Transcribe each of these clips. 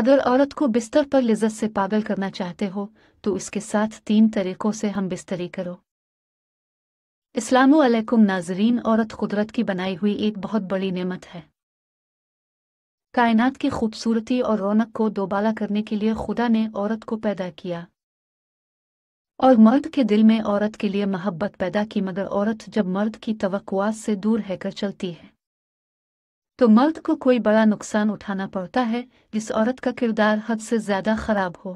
अगर औरत को बिस्तर पर लिजत से पागल करना चाहते हो तो इसके साथ तीन तरीकों से हम बिस्तरी करो इस्लाम नाजरीन औरत कुदरत की बनाई हुई एक बहुत बड़ी नेमत है कायनात की खूबसूरती और रौनक को दोबाला करने के लिए खुदा ने औरत को पैदा किया और मर्द के दिल में औरत के लिए मोहब्बत पैदा की मगर औरत जब मर्द की तवक्कुआत से दूर रहकर चलती है तो मर्द को कोई बड़ा नुकसान उठाना पड़ता है जिस औरत का किरदार हद से ज्यादा खराब हो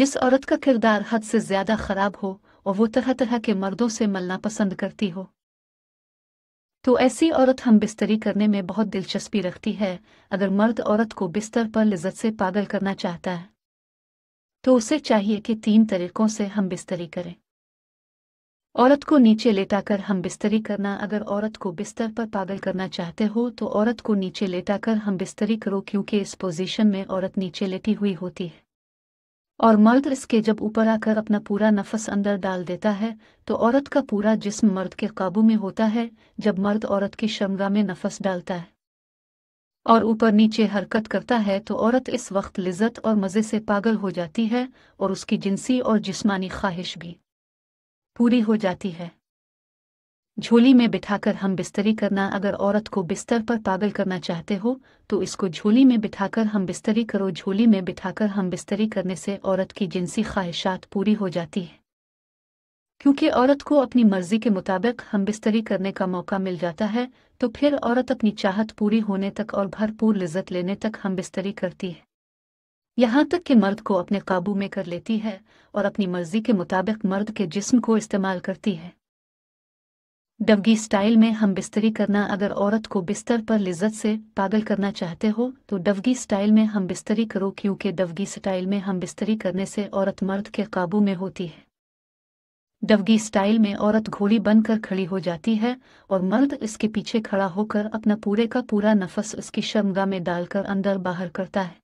जिस औरत का किरदार हद से ज्यादा खराब हो और वो तरह तरह के मर्दों से मलना पसंद करती हो तो ऐसी औरत हम बिस्तरी करने में बहुत दिलचस्पी रखती है अगर मर्द औरत को बिस्तर पर लिजत से पागल करना चाहता है तो उसे चाहिए कि तीन तरीकों से हम बिस्तरी करें औरत को नीचे लेटाकर हम बिस्तरी करना अगर औरत को बिस्तर पर पागल करना चाहते हो तो औरत को नीचे लेटाकर हम बिस्तरी करो क्योंकि इस पोजीशन में औरत नीचे लेटी हुई होती है और मर्द इसके जब ऊपर आकर अपना पूरा नफस अंदर डाल देता है तो औरत का पूरा जिस्म मर्द के काबू में होता है जब मर्द औरत की शमगा में नफस डालता है और ऊपर नीचे हरकत करता है तो औरत इस वक्त लिज्जत और मज़े से पागल हो जाती है और उसकी जिनसी और जिस्मानी ख्वाहिश भी पूरी हो जाती है झोली में बिठाकर हम बिस्तरी करना अगर औरत को बिस्तर पर पागल करना चाहते हो तो इसको झोली में बिठाकर हम बिस्तरी करो झोली में बिठाकर हम बिस्तरी करने से औरत की जिनसी ख्वाहिशात पूरी हो जाती है क्योंकि औरत को अपनी मर्जी के मुताबिक हम बिस्तरी करने का मौका मिल जाता है तो फिर औरत अपनी चाहत पूरी होने तक और भरपूर लिजत लेने तक हम बिस्तरी करती है यहाँ तक कि मर्द को अपने काबू में कर लेती है और अपनी मर्जी के मुताबिक मर्द के जिस्म को इस्तेमाल करती है डबगी स्टाइल में हम बिस्तरी करना अगर औरत को बिस्तर पर लिज्जत से पागल करना चाहते हो तो डबगी स्टाइल में हम बिस्तरी करो क्योंकि डबगी स्टाइल में हम बिस्तरी करने से औरत मर्द के काबू में होती है डबगी स्टाइल में औरत घोड़ी बनकर खड़ी हो जाती है और मर्द इसके पीछे खड़ा होकर अपना पूरे का पूरा नफस उसकी शर्मगा में डालकर अंदर बाहर करता है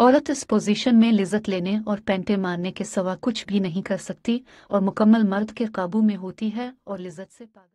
औरत इस पोजीशन में लिजत लेने और पैंटे मारने के सवा कुछ भी नहीं कर सकती और मुकम्मल मर्द के काबू में होती है और लिजत से पागल